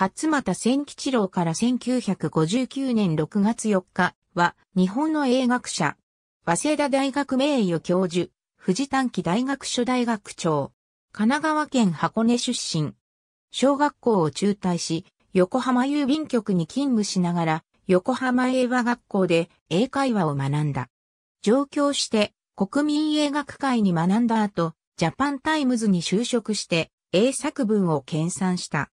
勝又千吉郎から1959年6月4日は、日本の英学者、早稲田大学名誉教授、富士短期大学所大学長、神奈川県箱根出身。小学校を中退し、横浜郵便局に勤務しながら、横浜英和学校で英会話を学んだ。上京して国民英学会に学んだ後、ジャパンタイムズに就職して英作文を研鑽した。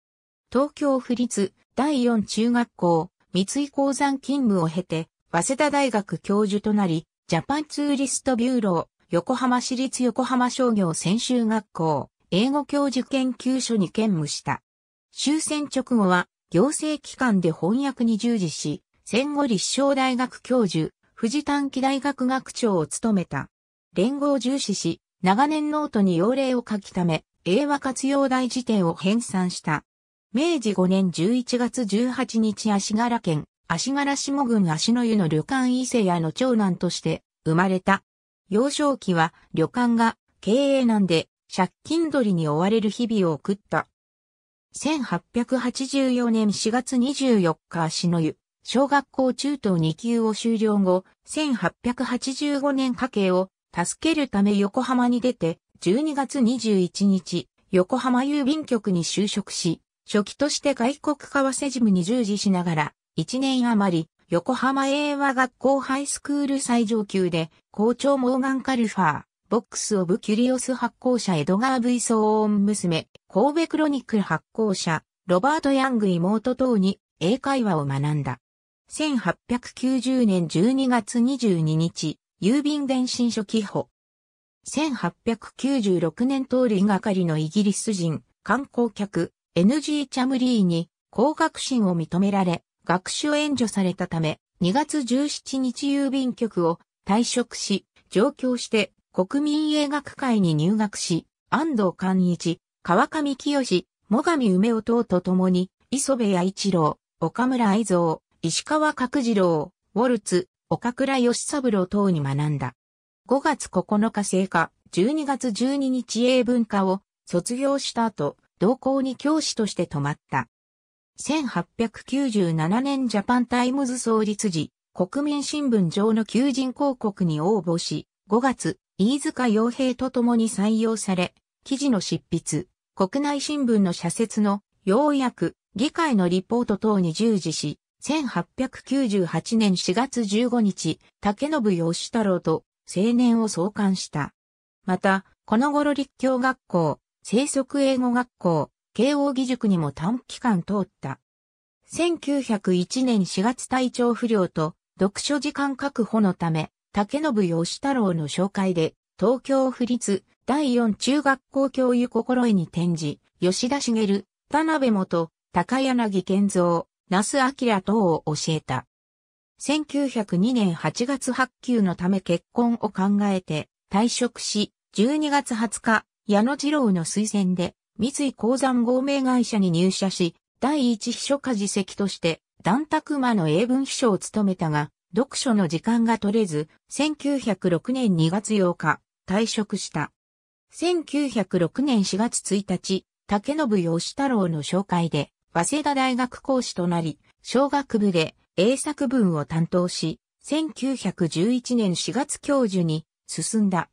東京府立第四中学校、三井鉱山勤務を経て、早稲田大学教授となり、ジャパンツーリストビューロー、横浜市立横浜商業専修学校、英語教授研究所に兼務した。終戦直後は、行政機関で翻訳に従事し、戦後立正大学教授、富士短期大学学長を務めた。連合を重視し、長年ノートに要令を書きため、英和活用大辞典を編纂した。明治5年11月18日足柄県、足柄下郡足の湯の旅館伊勢屋の長男として生まれた。幼少期は旅館が経営難で借金取りに追われる日々を送った。1884年4月24日足の湯、小学校中等2級を終了後、1885年家計を助けるため横浜に出て、12月21日、横浜郵便局に就職し、初期として外国為替事務に従事しながら、1年余り、横浜英和学校ハイスクール最上級で、校長モーガン・カルファー、ボックス・オブ・キュリオス発行者エドガー・ブイ・ソーオン娘、神戸クロニクル発行者、ロバート・ヤング妹等に英会話を学んだ。1890年12月22日、郵便電信書記保。1896年通りがかりのイギリス人、観光客、NG チャムリーに高学進を認められ、学習援助されたため、2月17日郵便局を退職し、上京して国民映画会に入学し、安藤寛一、川上清、最上梅夫等と共に、磯部弥一郎、岡村愛蔵、石川角次郎、ウォルツ、岡倉義三郎等に学んだ。5月9日成果、12月12日英文化を卒業した後、同行に教師として泊まった。1897年ジャパンタイムズ創立時、国民新聞上の求人広告に応募し、5月、飯塚洋平と共に採用され、記事の執筆、国内新聞の社説の、要約、議会のリポート等に従事し、1898年4月15日、竹信義太郎と青年を創刊した。また、この頃立教学校、生息英語学校、慶応義塾にも短期間通った。1901年4月体調不良と読書時間確保のため、竹信義太郎の紹介で、東京府立第4中学校教諭心得に転じ、吉田茂、田辺元、高柳健三、那須明等を教えた。1902年8月発給のため結婚を考えて退職し、12月20日、矢野二郎の推薦で、三井鉱山合名会社に入社し、第一秘書家次席として、段卓間の英文秘書を務めたが、読書の時間が取れず、1906年2月8日、退職した。1906年4月1日、竹信義太郎の紹介で、早稲田大学講師となり、小学部で英作文を担当し、1911年4月教授に進んだ。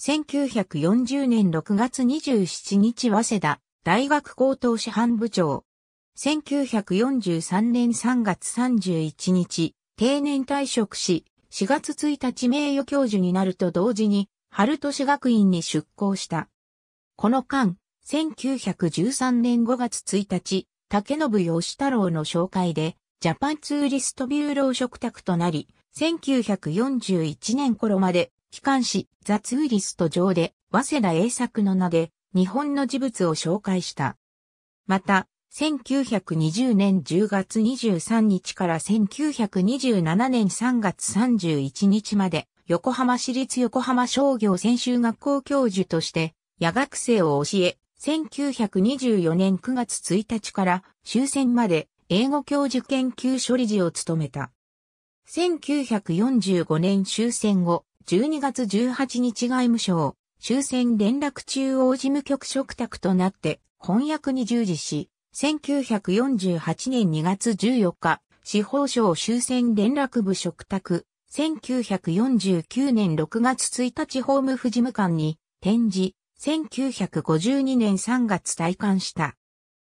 1940年6月27日早稲田大学高等師範部長。1943年3月31日、定年退職し、4月1日名誉教授になると同時に、春都市学院に出向した。この間、1913年5月1日、竹信義太郎の紹介で、ジャパンツーリストビューロー食卓となり、1941年頃まで機関誌ザ・ツーリスト上で、早稲田英作の名で、日本の事物を紹介した。また、1920年10月23日から1927年3月31日まで、横浜市立横浜商業専修学校教授として、夜学生を教え、1924年9月1日から終戦まで英語教授研究所理事を務めた。1945年終戦後、12月18日外務省、終戦連絡中央事務局嘱託となって翻訳に従事し、1948年2月14日、司法省終戦連絡部嘱託、1949年6月1日法務府事務官に展示、1952年3月退官した。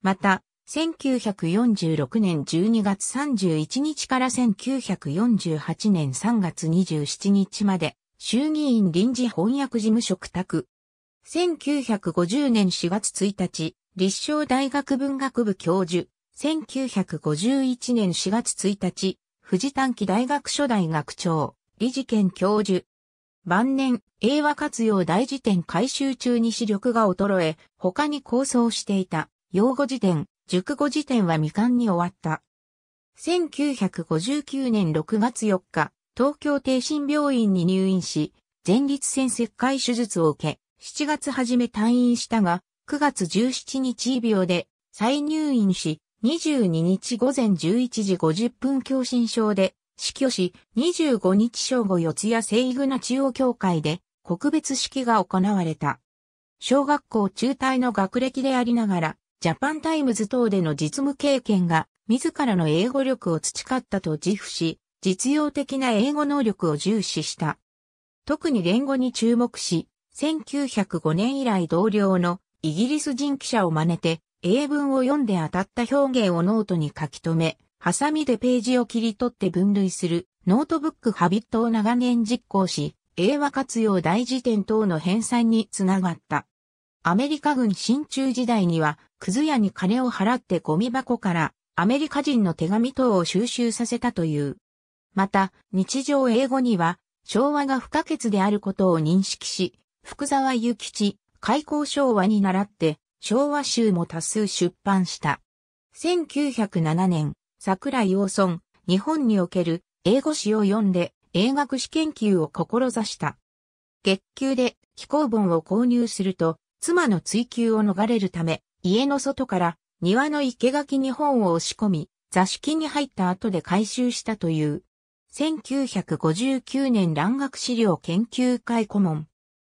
また、1946年12月31日から1948年3月27日まで、衆議院臨時翻訳事務職宅。1950年4月1日、立正大学文学部教授。1951年4月1日、富士短期大学初代学長、理事兼教授。晩年、英和活用大辞典改修中に視力が衰え、他に構想していた、用語辞典、熟語辞典は未完に終わった。1959年6月4日、東京帝心病院に入院し、前立腺切開手術を受け、7月初め退院したが、9月17日医病で再入院し、22日午前11時50分共振症で死去し、25日正午四谷聖イグナ中央教会で告別式が行われた。小学校中退の学歴でありながら、ジャパンタイムズ等での実務経験が自らの英語力を培ったと自負し、実用的な英語能力を重視した。特に連語に注目し、1905年以来同僚のイギリス人記者を真似て、英文を読んで当たった表現をノートに書き留め、ハサミでページを切り取って分類するノートブックハビットを長年実行し、英和活用大辞典等の編纂につながった。アメリカ軍新中時代には、クズ屋に金を払ってゴミ箱からアメリカ人の手紙等を収集させたという。また、日常英語には、昭和が不可欠であることを認識し、福沢諭吉、開港昭和に倣って、昭和集も多数出版した。1907年、桜井王村、日本における英語史を読んで、英学史研究を志した。月給で気候本を購入すると、妻の追求を逃れるため、家の外から庭の生垣に本を押し込み、座敷に入った後で回収したという。1959年蘭学資料研究会顧問。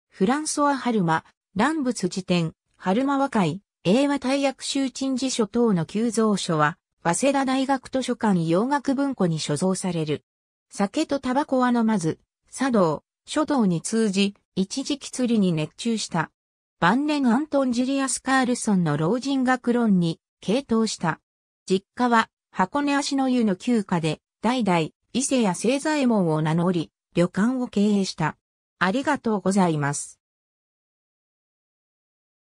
フランソア・ハルマ、蘭物辞典、ハルマ和解、英和大役集陳辞書等の急蔵書は、早稲田大学図書館洋学文庫に所蔵される。酒とタバコは飲まず、茶道、書道に通じ、一時期釣りに熱中した。晩年アントン・ジリアス・カールソンの老人学論に傾倒した。実家は箱根足の湯の旧家で、代々伊勢や星左衛門を名乗り、旅館を経営した。ありがとうございます。